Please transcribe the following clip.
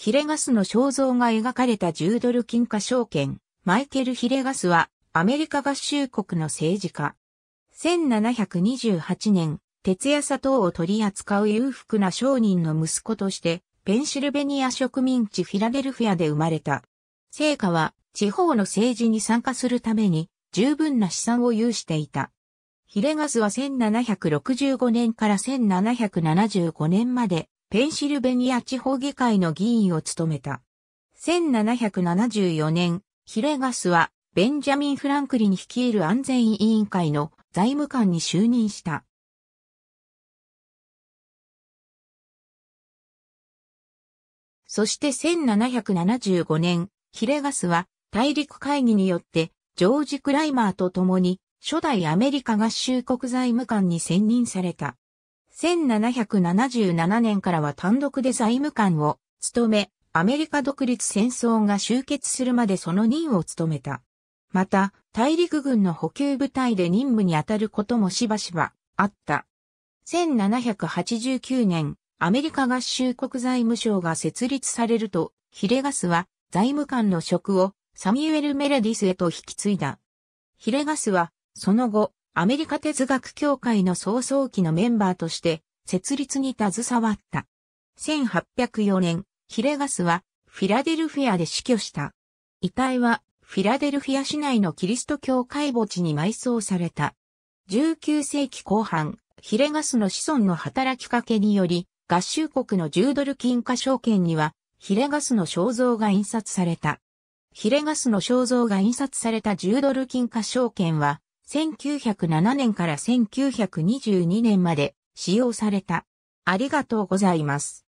ヒレガスの肖像が描かれた10ドル金貨証券、マイケル・ヒレガスは、アメリカ合衆国の政治家。1728年、鉄や砂糖を取り扱う裕福な商人の息子として、ペンシルベニア植民地フィラデルフィアで生まれた。成果は、地方の政治に参加するために、十分な資産を有していた。ヒレガスは1765年から1775年までペンシルベニア地方議会の議員を務めた。1774年、ヒレガスはベンジャミン・フランクリン率いる安全委員会の財務官に就任した。そして1775年、ヒレガスは大陸会議によってジョージ・クライマーと共に初代アメリカ合衆国財務官に選任された。1777年からは単独で財務官を務め、アメリカ独立戦争が終結するまでその任を務めた。また、大陸軍の補給部隊で任務に当たることもしばしばあった。1789年、アメリカ合衆国財務省が設立されると、ヒレガスは財務官の職をサミュエル・メレディスへと引き継いだ。ヒレガスは、その後、アメリカ哲学協会の早創期のメンバーとして設立に携わった。1804年、ヒレガスはフィラデルフィアで死去した。遺体はフィラデルフィア市内のキリスト教会墓地に埋葬された。19世紀後半、ヒレガスの子孫の働きかけにより、合衆国の10ドル金貨証券には、ヒレガスの肖像が印刷された。ヒレガスの肖像が印刷された10ドル金貨証券は、1907年から1922年まで使用された。ありがとうございます。